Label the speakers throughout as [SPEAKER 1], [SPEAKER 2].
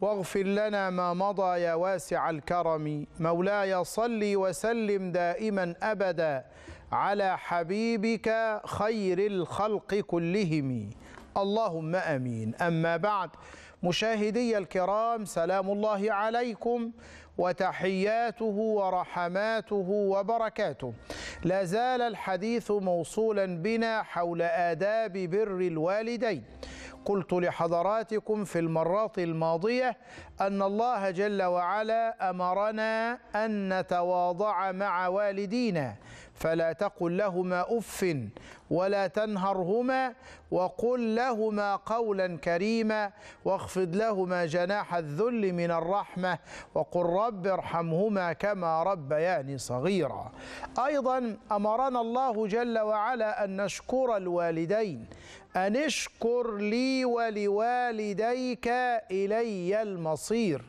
[SPEAKER 1] واغفر لنا ما مضى يا واسع الكرم مولاي صل وسلم دائما ابدا على حبيبك خير الخلق كلهم اللهم امين اما بعد مشاهدي الكرام سلام الله عليكم وتحياته ورحماته وبركاته لا زال الحديث موصولا بنا حول آداب بر الوالدين قلت لحضراتكم في المرات الماضية أن الله جل وعلا أمرنا أن نتواضع مع والدينا فلا تقل لهما أف ولا تنهرهما وقل لهما قولا كريما واخفض لهما جناح الذل من الرحمة وقل رب ارحمهما كما ربياني صغيرا أيضا أمرنا الله جل وعلا أن نشكر الوالدين أن اشكر لي ولوالديك إلي المصير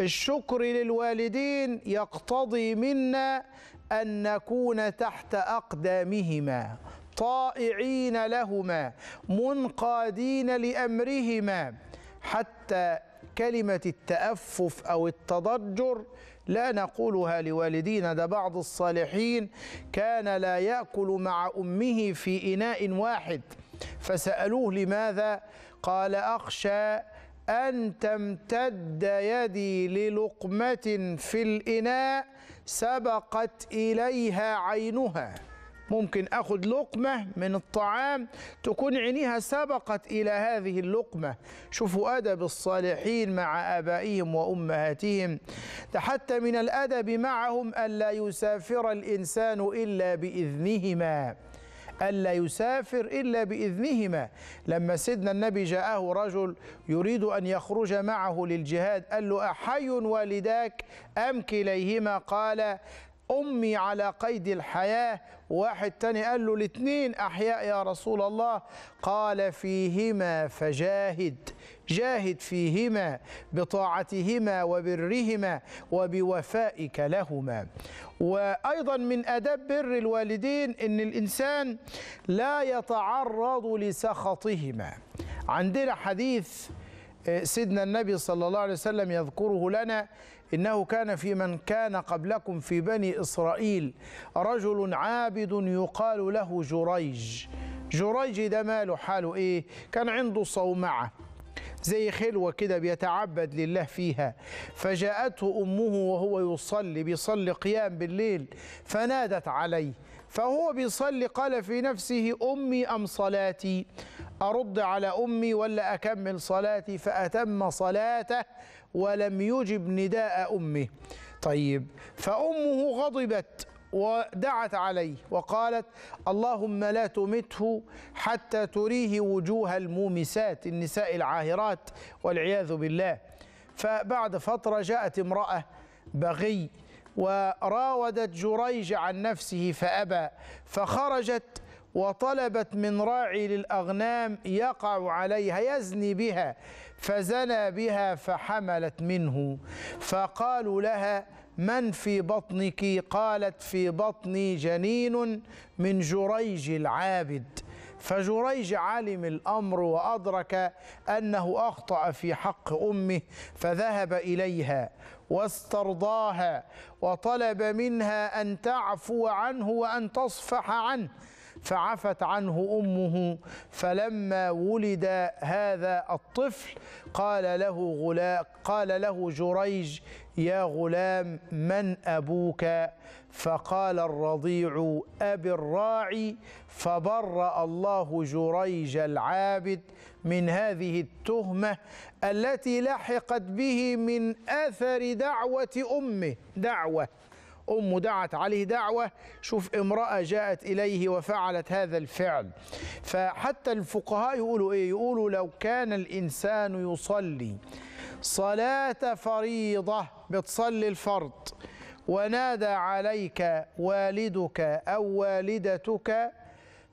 [SPEAKER 1] الشكر للوالدين يقتضي منا أن نكون تحت أقدامهما طائعين لهما منقادين لأمرهما حتى كلمة التأفف أو التضجر لا نقولها لوالدينا ده بعض الصالحين كان لا يأكل مع أمه في إناء واحد فسألوه لماذا قال أخشى أن تمتد يدي للقمة في الإناء سبقت إليها عينها ممكن أخذ لقمة من الطعام تكون عينيها سبقت إلى هذه اللقمة شوفوا أدب الصالحين مع آبائهم وأمهاتهم ده حتى من الأدب معهم ألا يسافر الإنسان إلا بإذنهما ألا يسافر إلا بإذنهما لما سيدنا النبي جاءه رجل يريد أن يخرج معه للجهاد قال له أحي والداك أم كليهما قال أمي على قيد الحياة واحد تاني قال له الاثنين أحياء يا رسول الله قال فيهما فجاهد جاهد فيهما بطاعتهما وبرهما وبوفائك لهما وايضا من اداب بر الوالدين ان الانسان لا يتعرض لسخطهما عندنا حديث آه، سيدنا النبي صلى الله عليه وسلم يذكره لنا انه كان في من كان قبلكم في بني اسرائيل رجل عابد يقال له جريج جريج ده ماله حاله ايه كان عنده صومعه زي خلوة كده بيتعبد لله فيها فجاءته أمه وهو يصلي بيصلي قيام بالليل فنادت عليه فهو بيصلي قال في نفسه أمي أم صلاتي أرد على أمي ولا أكمل صلاتي فأتم صلاته ولم يجب نداء أمه طيب فأمه غضبت ودعت عليه وقالت اللهم لا تمته حتى تريه وجوه المومسات النساء العاهرات والعياذ بالله فبعد فترة جاءت امرأة بغي وراودت جريج عن نفسه فأبى فخرجت وطلبت من راعي للأغنام يقع عليها يزني بها فزنى بها فحملت منه فقالوا لها من في بطنك قالت في بطني جنين من جريج العابد فجريج علم الامر وادرك انه اخطا في حق امه فذهب اليها واسترضاها وطلب منها ان تعفو عنه وان تصفح عنه فعفت عنه امه فلما ولد هذا الطفل قال له غلاق قال له جريج يا غلام من أبوك فقال الرضيع أبي الراعي فبرأ الله جريج العابد من هذه التهمة التي لحقت به من أثر دعوة أمه دعوة أمه دعت عليه دعوة شوف امرأة جاءت إليه وفعلت هذا الفعل فحتى الفقهاء يقولوا إيه يقولوا لو كان الإنسان يصلي صلاة فريضة بتصلي الفرض ونادى عليك والدك أو والدتك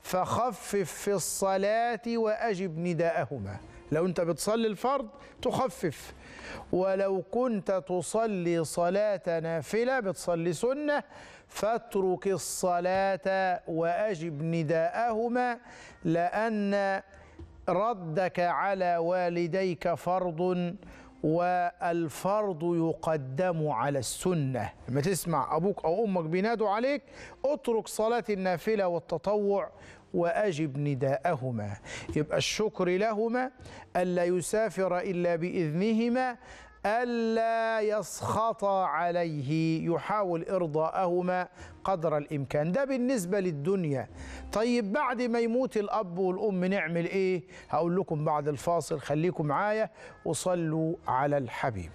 [SPEAKER 1] فخفف في الصلاة وأجب نداءهما لو أنت بتصلي الفرض تخفف ولو كنت تصلي صلاة نافلة بتصلي سنة فاترك الصلاة وأجب نداءهما لأن ردك على والديك فرض والفرض يقدم على السنة لما تسمع أبوك أو أمك بينادوا عليك اترك صلاة النافلة والتطوع وأجب نداءهما يبقى الشكر لهما ألا يسافر إلا بإذنهما ألا يسخط عليه يحاول إرضاءهما قدر الإمكان ده بالنسبة للدنيا طيب بعد ما يموت الأب والأم نعمل إيه؟ هقول لكم بعد الفاصل خليكم معايا وصلوا على الحبيب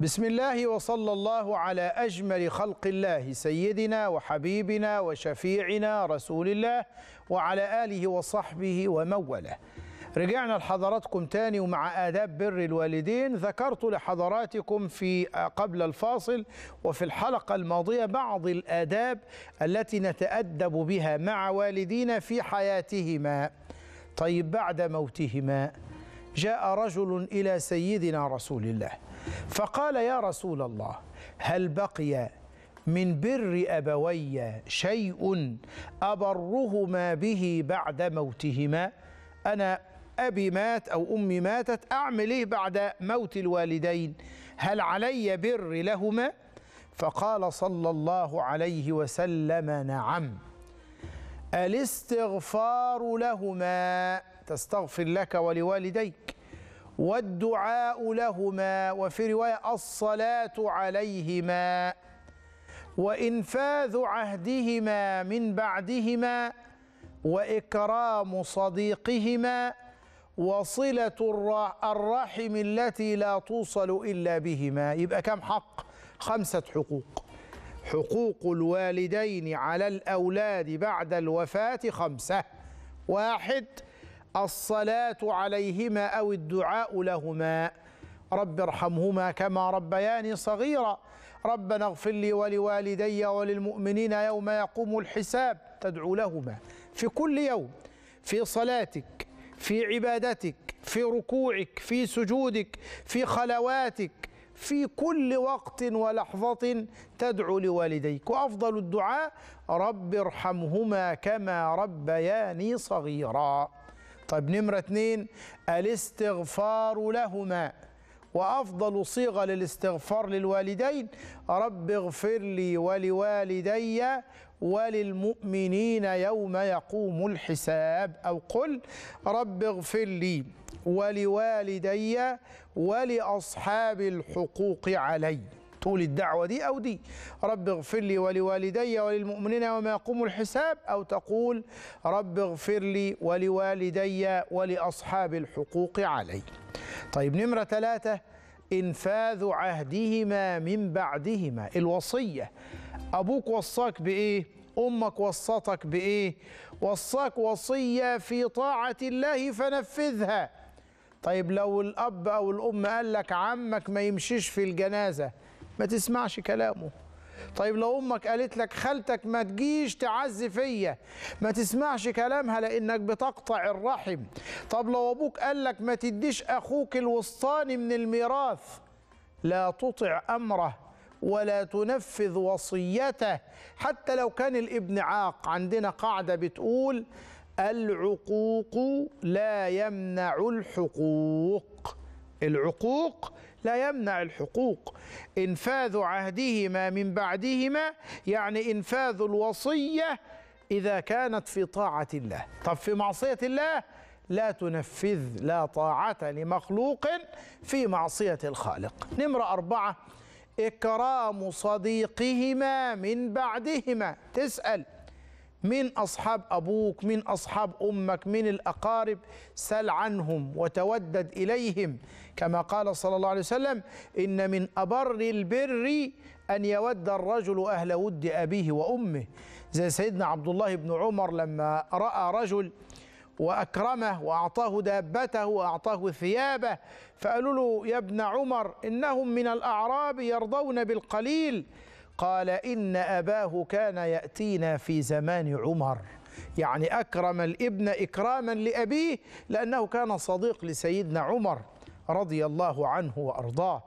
[SPEAKER 1] بسم الله وصلى الله على أجمل خلق الله سيدنا وحبيبنا وشفيعنا رسول الله وعلى آله وصحبه وموله رجعنا لحضراتكم تاني ومع آداب بر الوالدين ذكرت لحضراتكم في قبل الفاصل وفي الحلقة الماضية بعض الآداب التي نتأدب بها مع والدينا في حياتهما طيب بعد موتهما جاء رجل إلى سيدنا رسول الله فقال يا رسول الله هل بقي من بر أبوي شيء أبرهما به بعد موتهما أنا أبي مات أو أمي ماتت أعمل إيه بعد موت الوالدين هل علي بر لهما فقال صلى الله عليه وسلم نعم الاستغفار لهما تستغفر لك ولوالديك والدعاء لهما وفي روايه الصلاه عليهما وانفاذ عهدهما من بعدهما واكرام صديقهما وصله الرحم التي لا توصل الا بهما يبقى كم حق خمسه حقوق حقوق الوالدين على الاولاد بعد الوفاه خمسه واحد الصلاة عليهما أو الدعاء لهما رب ارحمهما كما ربياني صغيرا ربنا اغفر لي ولوالدي وللمؤمنين يوم يقوم الحساب تدعو لهما في كل يوم في صلاتك في عبادتك في ركوعك في سجودك في خلواتك في كل وقت ولحظة تدعو لوالديك وأفضل الدعاء رب ارحمهما كما ربياني صغيرا طيب نمرة اثنين الاستغفار لهما وأفضل صيغة للاستغفار للوالدين رب اغفر لي ولوالدي وللمؤمنين يوم يقوم الحساب أو قل رب اغفر لي ولوالدي ولأصحاب الحقوق عليّ طول الدعوة دي أو دي رب اغفر لي ولوالدي وللمؤمنين وما يقوم الحساب أو تقول رب اغفر لي ولوالدي ولأصحاب الحقوق علي طيب نمرة ثلاثة إنفاذ عهدهما من بعدهما الوصية أبوك وصاك بإيه؟ أمك وصتك بإيه؟ وصاك وصية في طاعة الله فنفذها طيب لو الأب أو الأم قال لك عمك ما يمشيش في الجنازة ما تسمعش كلامه طيب لو امك قالت لك خالتك ما تجيش تعزي فيا ما تسمعش كلامها لانك بتقطع الرحم طب لو ابوك قال لك ما تديش اخوك الوسطاني من الميراث لا تطع امره ولا تنفذ وصيته حتى لو كان الابن عاق عندنا قاعده بتقول العقوق لا يمنع الحقوق العقوق لا يمنع الحقوق انفاذ عهدهما من بعدهما يعني انفاذ الوصيه اذا كانت في طاعه الله طب في معصيه الله لا تنفذ لا طاعه لمخلوق في معصيه الخالق نمره اربعه اكرام صديقهما من بعدهما تسال من أصحاب أبوك من أصحاب أمك من الأقارب سل عنهم وتودد إليهم كما قال صلى الله عليه وسلم إن من أبر البر أن يود الرجل أهل ود أبيه وأمه زي سيدنا عبد الله بن عمر لما رأى رجل وأكرمه وأعطاه دابته وأعطاه ثيابه فقالوا له يا ابن عمر إنهم من الأعراب يرضون بالقليل قال إن أباه كان يأتينا في زمان عمر يعني أكرم الابن إكراما لأبيه لأنه كان صديق لسيدنا عمر رضي الله عنه وأرضاه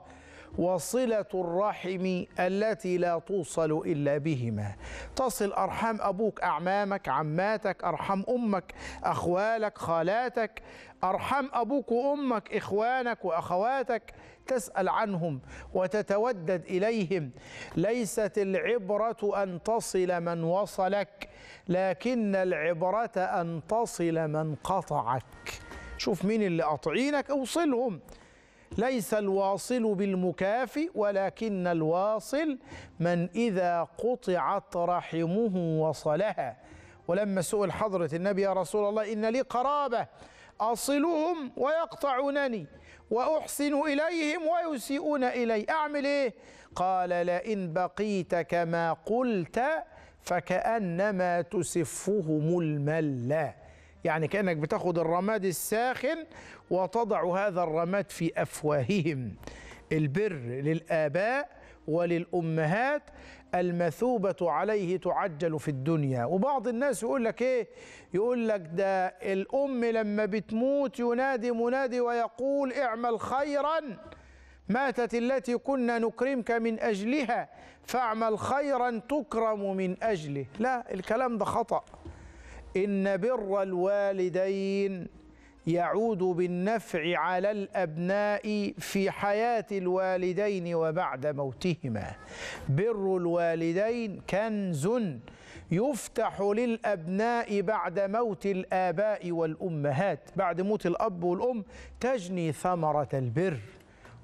[SPEAKER 1] وصلة الرحم التي لا توصل إلا بهما تصل أرحام أبوك أعمامك عماتك أرحام أمك أخوالك خالاتك أرحام أبوك وأمك إخوانك وأخواتك تسأل عنهم وتتودد إليهم ليست العبرة أن تصل من وصلك لكن العبرة أن تصل من قطعك شوف مين اللي قاطعينك اوصلهم ليس الواصل بالمكافئ ولكن الواصل من إذا قطعت رحمه وصلها ولما سئل حضرة النبي يا رسول الله إن لي قرابة أصلهم ويقطعونني وأحسن إليهم ويسيئون إلي أعمل إيه؟ قال لئن بقيت كما قلت فكأنما تسفهم الملّة يعني كأنك بتاخد الرماد الساخن وتضع هذا الرماد في أفواههم البر للآباء وللأمهات المثوبة عليه تعجل في الدنيا وبعض الناس يقول لك إيه يقول لك ده الأم لما بتموت ينادي منادي ويقول اعمل خيراً ماتت التي كنا نكرمك من أجلها فاعمل خيرا تكرم من أجله لا الكلام ده خطأ إن بر الوالدين يعود بالنفع على الأبناء في حياة الوالدين وبعد موتهما بر الوالدين كنز يفتح للأبناء بعد موت الآباء والأمهات بعد موت الأب والأم تجني ثمرة البر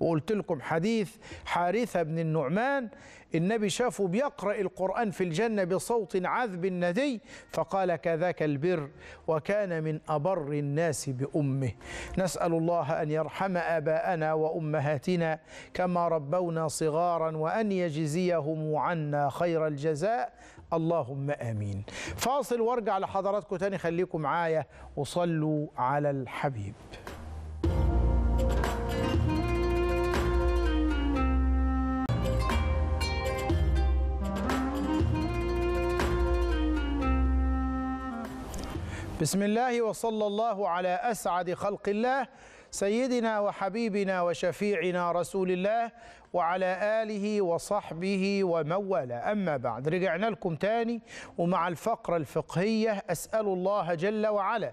[SPEAKER 1] وقلت لكم حديث حارثة بن النعمان النبي شافه بيقرأ القرآن في الجنة بصوت عذب ندي فقال كذاك البر وكان من أبر الناس بأمه نسأل الله أن يرحم آباءنا وأمهاتنا كما ربونا صغارا وأن يجزيهم عنا خير الجزاء اللهم آمين فاصل وارجع لحضراتكم تاني خليكم معايا وصلوا على الحبيب بسم الله وصلى الله على أسعد خلق الله سيدنا وحبيبنا وشفيعنا رسول الله وعلى آله وصحبه ومن والاه أما بعد رجعنا لكم تاني ومع الفقرة الفقهية أسأل الله جل وعلا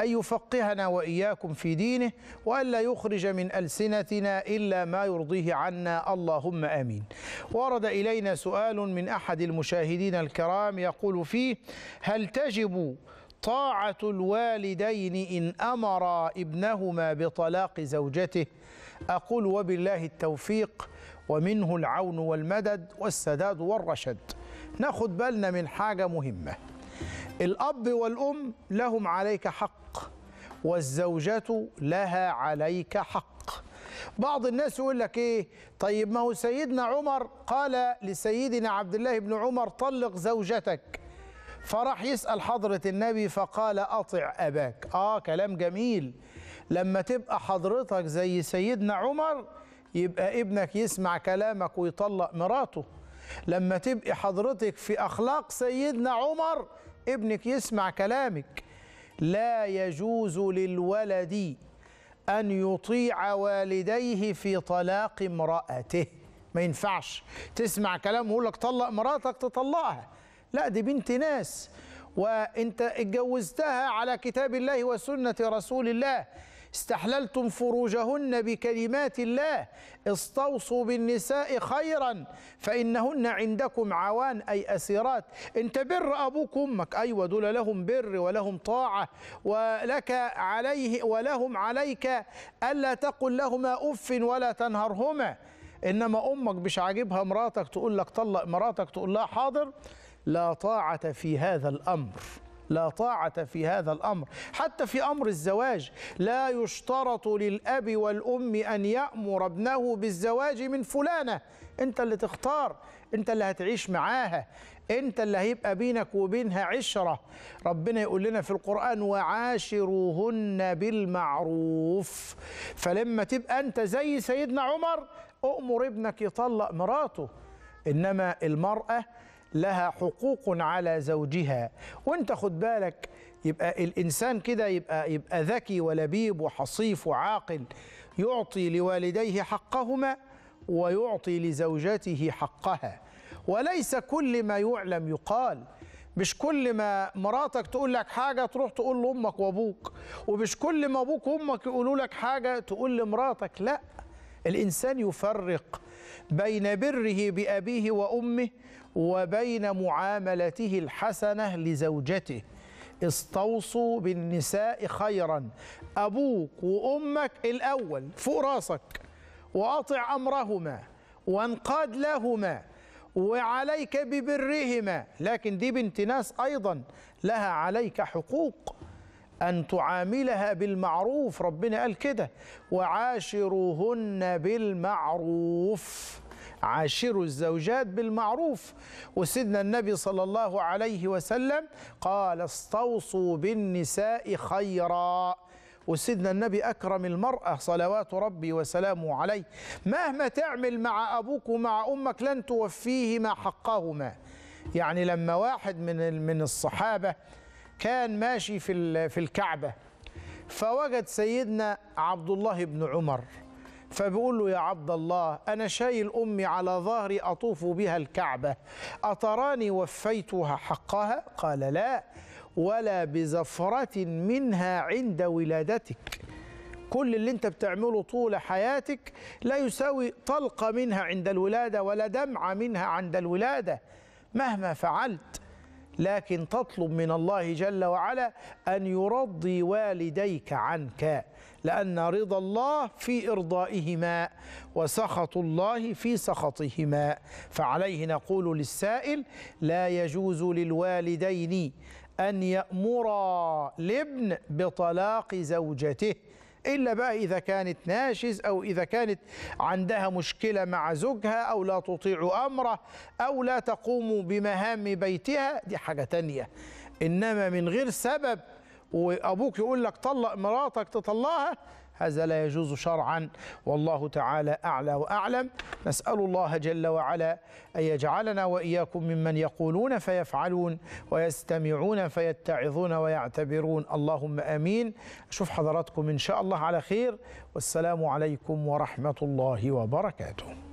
[SPEAKER 1] أن يفقهنا وإياكم في دينه وألا يخرج من ألسنتنا إلا ما يرضيه عنا اللهم آمين ورد إلينا سؤال من أحد المشاهدين الكرام يقول فيه هل تجب طاعة الوالدين إن أمرا ابنهما بطلاق زوجته أقول وبالله التوفيق ومنه العون والمدد والسداد والرشد ناخد بالنا من حاجة مهمة الأب والأم لهم عليك حق والزوجة لها عليك حق بعض الناس يقول لك ايه طيب ما هو سيدنا عمر قال لسيدنا عبد الله بن عمر طلق زوجتك فراح يسأل حضرة النبي فقال أطع أباك آه كلام جميل لما تبقى حضرتك زي سيدنا عمر يبقى ابنك يسمع كلامك ويطلق مراته لما تبقي حضرتك في أخلاق سيدنا عمر ابنك يسمع كلامك لا يجوز للولد أن يطيع والديه في طلاق امرأته ما ينفعش تسمع كلام يقول لك طلق مراتك تطلقها لا دي بنت ناس وانت اتجوزتها على كتاب الله وسنة رسول الله استحللتم فروجهن بكلمات الله استوصوا بالنساء خيرا فإنهن عندكم عوان أي أسيرات انت بر أبوك وأمك أيوة دول لهم بر ولهم طاعة ولك عليه ولهم عليك ألا تقل لهما أف ولا تنهرهما إنما أمك مش عاجبها مراتك تقول لك طلق مراتك تقول لها حاضر لا طاعة في هذا الأمر لا طاعة في هذا الأمر حتى في أمر الزواج لا يشترط للأب والأم أن يأمر ابنه بالزواج من فلانة أنت اللي تختار أنت اللي هتعيش معاها أنت اللي هيبقى بينك وبينها عشرة ربنا يقول لنا في القرآن وعاشروهن بالمعروف فلما تبقى أنت زي سيدنا عمر أؤمر ابنك يطلق مراته إنما المرأة لها حقوق على زوجها وانت خد بالك يبقى الانسان كده يبقى يبقى ذكي ولبيب وحصيف وعاقل يعطي لوالديه حقهما ويعطي لزوجته حقها وليس كل ما يعلم يقال مش كل ما مراتك تقول لك حاجة تروح تقول لأمك وأبوك ومش كل ما أبوك وأمك يقولوا لك حاجة تقول لمراتك لا الإنسان يفرق بين بره بأبيه وأمه وبين معاملته الحسنة لزوجته استوصوا بالنساء خيرا أبوك وأمك الأول فوق راسك وأطع أمرهما وانقاد لهما وعليك ببرهما لكن دي بنت ناس أيضا لها عليك حقوق أن تعاملها بالمعروف ربنا قال كده وعاشروهن بالمعروف عاشروا الزوجات بالمعروف وسيدنا النبي صلى الله عليه وسلم قال استوصوا بالنساء خيرا وسيدنا النبي أكرم المرأة صلوات ربي وسلامه عليه مهما تعمل مع أبوك ومع أمك لن توفيهما حقهما يعني لما واحد من من الصحابة كان ماشي في في الكعبة فوجد سيدنا عبد الله بن عمر فبيقول له يا عبد الله أنا شايل أمي على ظهري أطوف بها الكعبة أتراني وفيتها حقها قال لا ولا بزفرة منها عند ولادتك كل اللي انت بتعمله طول حياتك لا يساوي طلقة منها عند الولادة ولا دمعة منها عند الولادة مهما فعلت لكن تطلب من الله جل وعلا أن يرضي والديك عنك لأن رضا الله في إرضائهما وسخط الله في سخطهما فعليه نقول للسائل لا يجوز للوالدين أن يأمرا الابن بطلاق زوجته إلا بقى إذا كانت ناشز أو إذا كانت عندها مشكلة مع زوجها أو لا تطيع أمره أو لا تقوم بمهام بيتها دي حاجة تانية إنما من غير سبب وأبوك يقول لك طلق مراتك تطلقها هذا لا يجوز شرعا والله تعالى أعلى وأعلم نسأل الله جل وعلا أن يجعلنا وإياكم ممن يقولون فيفعلون ويستمعون فيتعظون ويعتبرون اللهم آمين أشوف حضراتكم إن شاء الله على خير والسلام عليكم ورحمة الله وبركاته